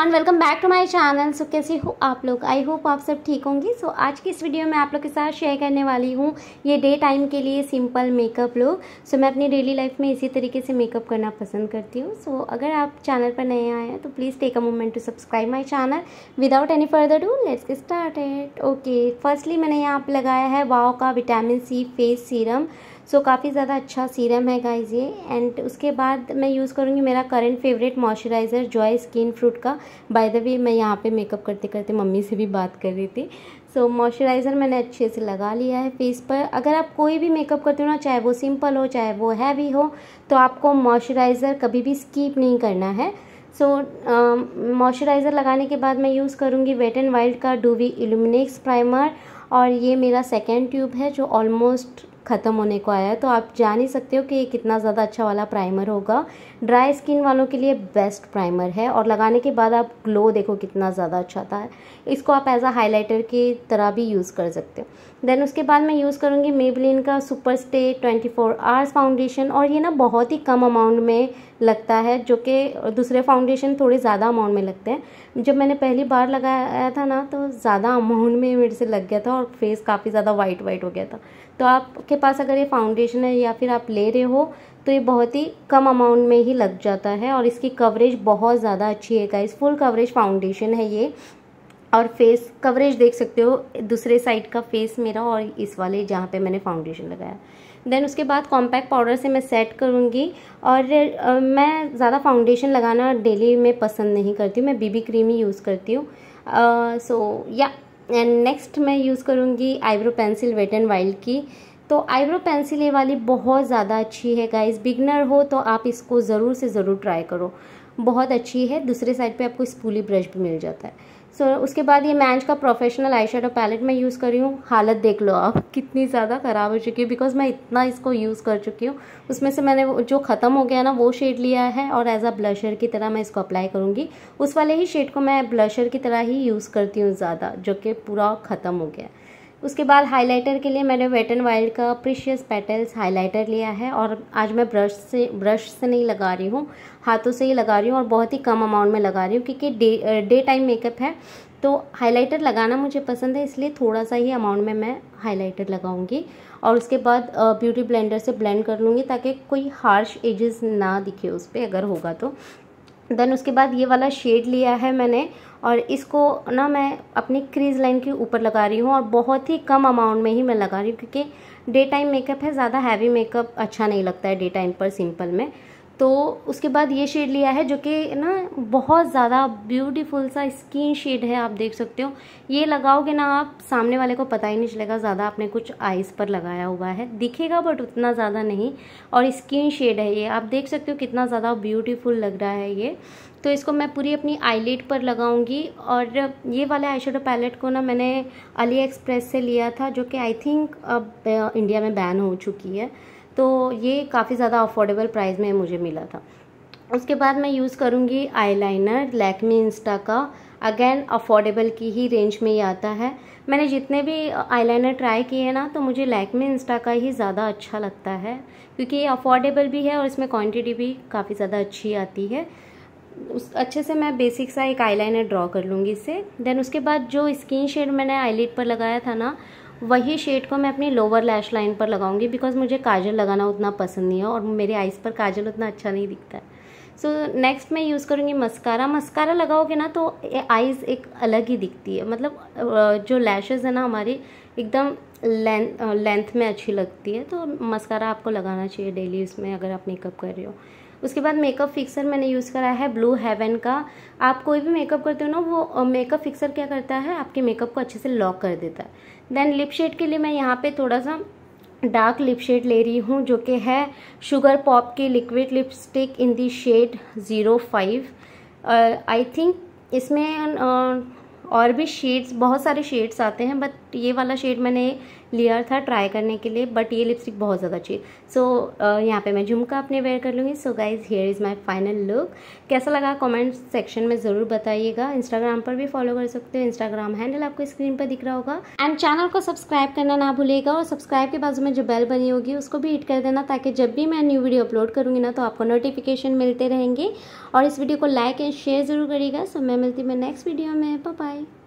everyone welcome back to my channel so कैसे हो आप लोग आई होप आप सब ठीक होंगे सो so, आज की इस वीडियो में आप लोग के साथ शेयर करने वाली हूँ ये डे टाइम के लिए simple makeup look so so, मैं अपनी डेली लाइफ में इसी तरीके से मेकअप करना पसंद करती हूँ सो so, अगर आप चैनल पर नए आए हैं तो please take a moment to subscribe my channel without any further do let's start it okay firstly मैंने यहाँ पर लगाया है वाओ का vitamin C face serum so so, काफ़ी ज़्यादा अच्छा सीरम है गाइज़ ये एंड उसके बाद मैं यूज़ करूँगी मेरा current favourite moisturizer Joy skin fruit का बाय द वे मैं यहाँ पे मेकअप करते करते मम्मी से भी बात कर रही थी सो so, मॉइस्चराइज़र मैंने अच्छे से लगा लिया है फेस पर अगर आप कोई भी मेकअप करते हो ना चाहे वो सिंपल हो चाहे वो हैवी हो तो आपको मॉइस्चराइज़र कभी भी स्कीप नहीं करना है सो so, मॉइस्चराइज़र uh, लगाने के बाद मैं यूज़ करूँगी वेट एंड वाइल्ड का डूवी इल्यूमिनेक्स प्राइमर और ये मेरा सेकेंड ट्यूब है जो ऑलमोस्ट ख़त्म होने को आया है तो आप जान ही सकते हो कि ये कितना ज़्यादा अच्छा वाला प्राइमर होगा ड्राई स्किन वालों के लिए बेस्ट प्राइमर है और लगाने के बाद आप ग्लो देखो कितना ज़्यादा अच्छा था इसको आप एज अ हाईलाइटर की तरह भी यूज़ कर सकते हो देन उसके बाद मैं यूज़ करूँगी मेबलिन का super stay twenty four hours foundation और ये ना बहुत ही कम अमाउंट में लगता है जो कि दूसरे फाउंडेशन थोड़े ज़्यादा अमाउंट में लगते हैं जब मैंने पहली बार लगाया था ना तो ज़्यादा अमाउंट में मेरे से लग गया था और फेस काफ़ी ज़्यादा वाइट वाइट हो गया था तो आपके पास अगर ये फाउंडेशन है या फिर आप ले रहे हो तो ये बहुत ही कम अमाउंट में ही लग जाता है और इसकी कवरेज बहुत ज़्यादा अच्छी है गाइस फुल कवरेज फाउंडेशन है ये और फेस कवरेज देख सकते हो दूसरे साइड का फेस मेरा और इस वाले जहाँ पे मैंने फाउंडेशन लगाया देन उसके बाद कॉम्पैक्ट पाउडर से मैं सेट करूँगी और आ, मैं ज़्यादा फाउंडेशन लगाना डेली में पसंद नहीं करती हूँ मैं बीबी क्रीम ही यूज़ करती हूँ सो या एंड नेक्स्ट मैं यूज़ करूँगी eyebrow pencil wet and wild की तो आईब्रो पेंसिल ये वाली बहुत ज़्यादा अच्छी है गाइस बिगनर हो तो आप इसको ज़रूर से ज़रूर ट्राई करो बहुत अच्छी है दूसरे साइड पे आपको स्पूली ब्रश भी मिल जाता है सो so, उसके बाद ये मैंज का प्रोफेशनल आई शेडो पैलेट मैं यूज़ कर रही हूँ हालत देख लो आप कितनी ज़्यादा ख़राब हो चुकी है बिकॉज मैं इतना इसको यूज़ कर चुकी हूँ उसमें से मैंने जो ख़त्म हो गया ना वो शेड लिया है और एज अ ब्लशर की तरह मैं इसको अप्लाई करूँगी उस वाले ही शेड को मैं ब्लशर की तरह ही यूज़ करती हूँ ज़्यादा जो कि पूरा ख़त्म हो गया उसके बाद हाइलाइटर के लिए मैंने वेट एंड वाइल्ड का प्रीशियस पेटल्स हाइलाइटर लिया है और आज मैं ब्रश से ब्रश से नहीं लगा रही हूँ हाथों से ही लगा रही हूँ और बहुत ही कम अमाउंट में लगा रही हूँ क्योंकि डे डे टाइम मेकअप है तो हाइलाइटर लगाना मुझे पसंद है इसलिए थोड़ा सा ही अमाउंट में मैं हाइलाइटर लगाऊंगी और उसके बाद ब्यूटी ब्लेंडर से ब्लेंड कर लूँगी ताकि कोई हार्श एजेस ना दिखे उस पर अगर होगा तो देन उसके बाद ये वाला शेड लिया है मैंने और इसको ना मैं अपनी क्रीज लाइन के ऊपर लगा रही हूँ और बहुत ही कम अमाउंट में ही मैं लगा रही हूँ क्योंकि डे टाइम मेकअप है ज़्यादा हैवी मेकअप अच्छा नहीं लगता है डे टाइम पर सिंपल में तो उसके बाद ये शेड लिया है जो कि ना बहुत ज़्यादा ब्यूटीफुल सा स्किन शेड है आप देख सकते हो ये लगाओगे ना आप सामने वाले को पता ही नहीं चलेगा ज़्यादा आपने कुछ आइज़ पर लगाया हुआ है दिखेगा बट उतना ज़्यादा नहीं और स्किन शेड है ये आप देख सकते हो कितना ज़्यादा ब्यूटीफुल लग रहा है ये तो इसको मैं पूरी अपनी आईलेट पर लगाऊंगी और ये वाला आई पैलेट को ना मैंने अली एक्सप्रेस से लिया था जो कि आई थिंक अब इंडिया में बैन हो चुकी है तो ये काफ़ी ज़्यादा अफोर्डेबल प्राइस में मुझे मिला था उसके बाद मैं यूज़ करूँगी आईलाइनर लैकमी इंस्टा का अगेन अफोर्डेबल की ही रेंज में ही आता है मैंने जितने भी आईलाइनर ट्राई किए हैं ना तो मुझे लैकमी इंस्टा का ही ज़्यादा अच्छा लगता है क्योंकि ये अफोर्डेबल भी है और इसमें क्वांटिटी भी काफ़ी ज़्यादा अच्छी आती है उस अच्छे से मैं बेसिक सा एक आईलाइनर ड्रॉ कर लूँगी इससे देन उसके बाद जो स्किन शेड मैंने आईलिट पर लगाया था ना वही शेड को मैं अपनी लोअर लैश लाइन पर लगाऊंगी बिकॉज मुझे काजल लगाना उतना पसंद नहीं है और मेरे आइज़ पर काजल उतना अच्छा नहीं दिखता है सो so, नेक्स्ट मैं यूज़ करूँगी मस्कारा मस्कारा लगाओगे ना तो आइज़ एक अलग ही दिखती है मतलब जो लैशेज़ है ना हमारी एकदम लेंथ में अच्छी लगती है तो मस्कारा आपको लगाना चाहिए डेली उसमें अगर आप मेकअप कर रहे हो उसके बाद मेकअप फिक्सर मैंने यूज़ करा है ब्लू हेवन का आप कोई भी मेकअप करते हो ना वो मेकअप फिक्सर क्या करता है आपके मेकअप को अच्छे से लॉक कर देता है देन लिप शेड के लिए मैं यहाँ पर थोड़ा सा डार्क लिप शेड ले रही हूँ जो कि है शुगर पॉप की liquid lipstick in the shade zero five I think इसमें और भी शेड्स बहुत सारे शेड्स आते हैं बट तो ये वाला शेड मैंने लिया था ट्राई करने के लिए बट ये लिपस्टिक बहुत ज़्यादा अच्छी सो यहाँ पे मैं झुमका अपने वेयर कर लूँगी so guys here is my final look कैसा लगा कॉमेंट सेक्शन में ज़रूर बताइएगा इंस्टाग्राम पर भी फॉलो कर सकते हो इंस्टाग्राम हैंडल आपको स्क्रीन पर दिख रहा होगा एंड चैनल को सब्सक्राइब करना ना भूलेगा और सब्सक्राइब के बाजू में जो बेल बनी होगी उसको भी हिट कर देना ताकि जब भी मैं न्यू वीडियो अपलोड करूँगी ना तो आपको नोटिफिकेशन मिलते रहेंगे और इस वीडियो को लाइक एंड शेयर ज़रूर करिएगा सो मैं मिलती हूँ नेक्स्ट वीडियो में बाय